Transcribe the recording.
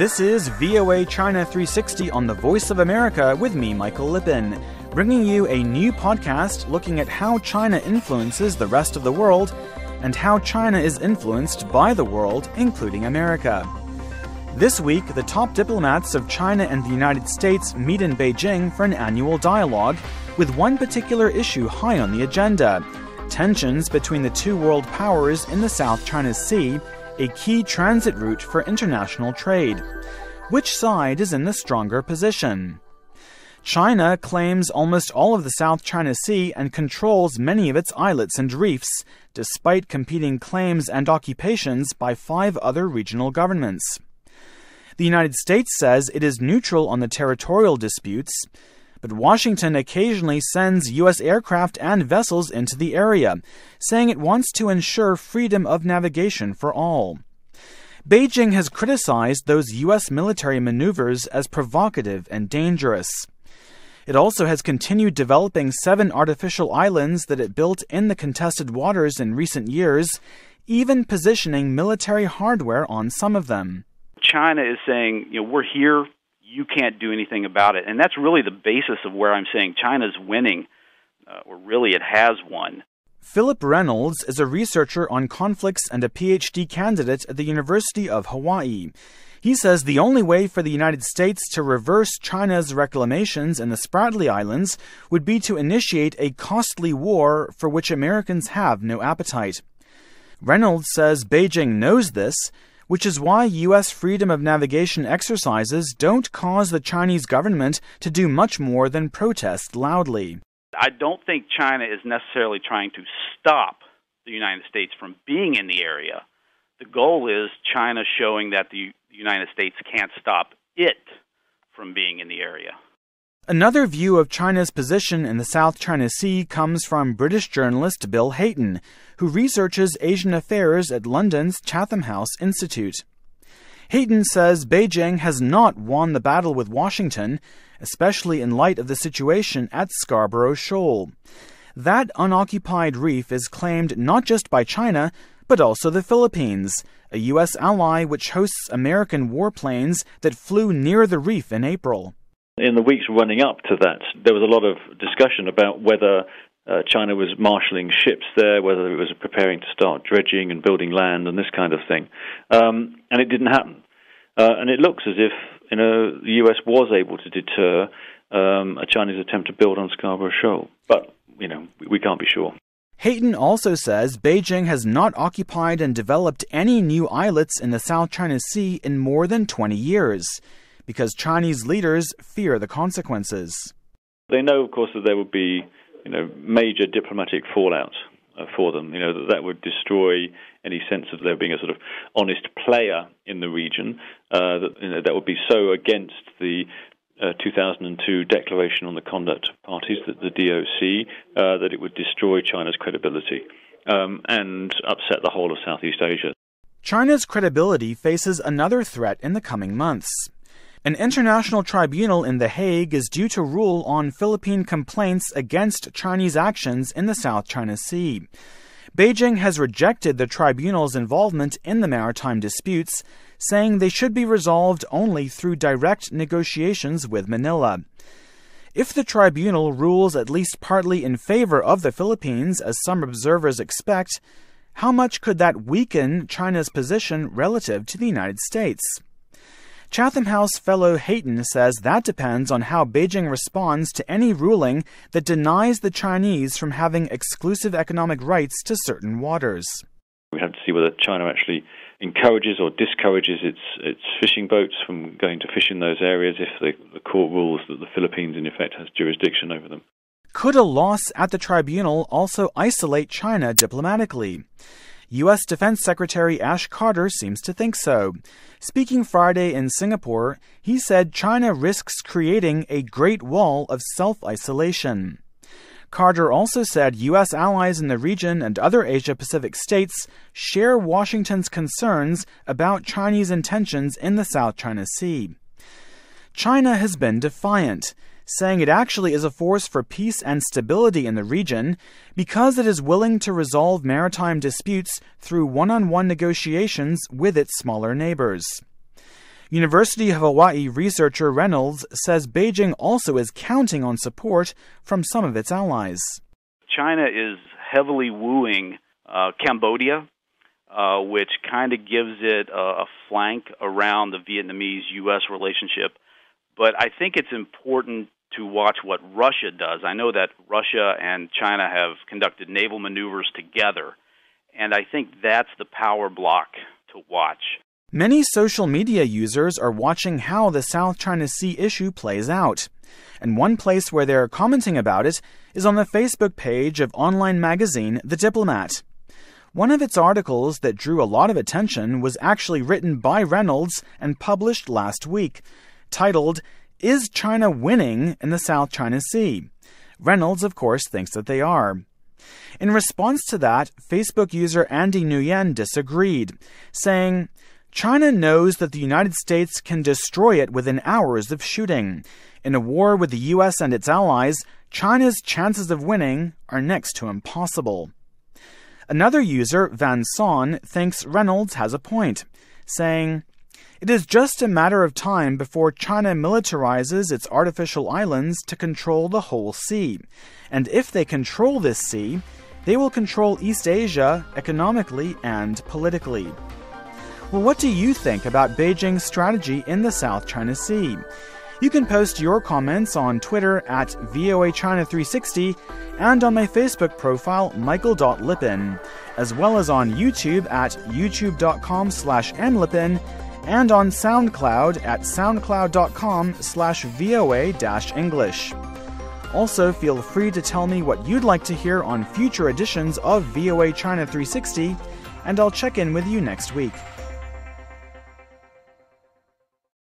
This is VOA China 360 on the Voice of America with me, Michael Lippin, bringing you a new podcast looking at how China influences the rest of the world and how China is influenced by the world, including America. This week, the top diplomats of China and the United States meet in Beijing for an annual dialogue, with one particular issue high on the agenda tensions between the two world powers in the South China Sea a key transit route for international trade. Which side is in the stronger position? China claims almost all of the South China Sea and controls many of its islets and reefs, despite competing claims and occupations by five other regional governments. The United States says it is neutral on the territorial disputes but Washington occasionally sends U.S. aircraft and vessels into the area, saying it wants to ensure freedom of navigation for all. Beijing has criticized those U.S. military maneuvers as provocative and dangerous. It also has continued developing seven artificial islands that it built in the contested waters in recent years, even positioning military hardware on some of them. China is saying, you know, we're here you can't do anything about it. And that's really the basis of where I'm saying China's winning, uh, or really it has won. Philip Reynolds is a researcher on conflicts and a PhD candidate at the University of Hawaii. He says the only way for the United States to reverse China's reclamations in the Spratly Islands would be to initiate a costly war for which Americans have no appetite. Reynolds says Beijing knows this which is why U.S. freedom of navigation exercises don't cause the Chinese government to do much more than protest loudly. I don't think China is necessarily trying to stop the United States from being in the area. The goal is China showing that the United States can't stop it from being in the area. Another view of China's position in the South China Sea comes from British journalist Bill Hayton, who researches Asian affairs at London's Chatham House Institute. Hayton says Beijing has not won the battle with Washington, especially in light of the situation at Scarborough Shoal. That unoccupied reef is claimed not just by China, but also the Philippines, a U.S. ally which hosts American warplanes that flew near the reef in April in the weeks running up to that, there was a lot of discussion about whether uh, China was marshalling ships there, whether it was preparing to start dredging and building land and this kind of thing. Um, and it didn't happen. Uh, and it looks as if you know the US was able to deter um, a Chinese attempt to build on Scarborough Shoal, but you know we can't be sure. Hayton also says Beijing has not occupied and developed any new islets in the South China Sea in more than 20 years because Chinese leaders fear the consequences. They know, of course, that there would be you know, major diplomatic fallout uh, for them. You know that that would destroy any sense of there being a sort of honest player in the region. Uh, that you know, that would be so against the. Uh, 2002 Declaration on the Conduct of Parties, that the DOC, uh, that it would destroy China's credibility um, and upset the whole of Southeast Asia. China's credibility faces another threat in the coming months. An international tribunal in The Hague is due to rule on Philippine complaints against Chinese actions in the South China Sea. Beijing has rejected the tribunal's involvement in the maritime disputes, saying they should be resolved only through direct negotiations with Manila. If the tribunal rules at least partly in favor of the Philippines, as some observers expect, how much could that weaken China's position relative to the United States? Chatham House fellow Hayton says that depends on how Beijing responds to any ruling that denies the Chinese from having exclusive economic rights to certain waters. We have to see whether China actually encourages or discourages its its fishing boats from going to fish in those areas if the, the court rules that the Philippines in effect has jurisdiction over them. Could a loss at the tribunal also isolate China diplomatically? U.S. Defense Secretary Ash Carter seems to think so. Speaking Friday in Singapore, he said China risks creating a great wall of self isolation. Carter also said U.S. allies in the region and other Asia Pacific states share Washington's concerns about Chinese intentions in the South China Sea. China has been defiant, saying it actually is a force for peace and stability in the region because it is willing to resolve maritime disputes through one on one negotiations with its smaller neighbors. University of Hawaii researcher Reynolds says Beijing also is counting on support from some of its allies. China is heavily wooing uh, Cambodia, uh, which kind of gives it a, a, flank around the Vietnamese U.S. relationship. But I think it's important to watch what Russia does. I know that Russia and China have conducted naval maneuvers together, and I think that's the power block to watch. Many social media users are watching how the South China Sea issue plays out. And one place where they're commenting about it is on the Facebook page of online magazine The Diplomat. One of its articles that drew a lot of attention was actually written by Reynolds and published last week, titled, Is China Winning in the South China Sea? Reynolds, of course, thinks that they are. In response to that, Facebook user Andy Nguyen disagreed, saying, China knows that the United States can destroy it within hours of shooting. In a war with the US and its allies, China's chances of winning are next to impossible. Another user, Van Son, thinks Reynolds has a point, saying, it is just a matter of time before China militarizes its artificial islands to control the whole sea. And if they control this sea, they will control East Asia economically and politically. Well, what do you think about Beijing's strategy in the South China Sea? You can post your comments on Twitter at VOAChina360 and on my Facebook profile, michael.lippin, as well as on YouTube at youtube.com slash mlippin and on SoundCloud at soundcloud.com slash voa-english. Also, feel free to tell me what you'd like to hear on future editions of VOA China 360, and I'll check in with you next week.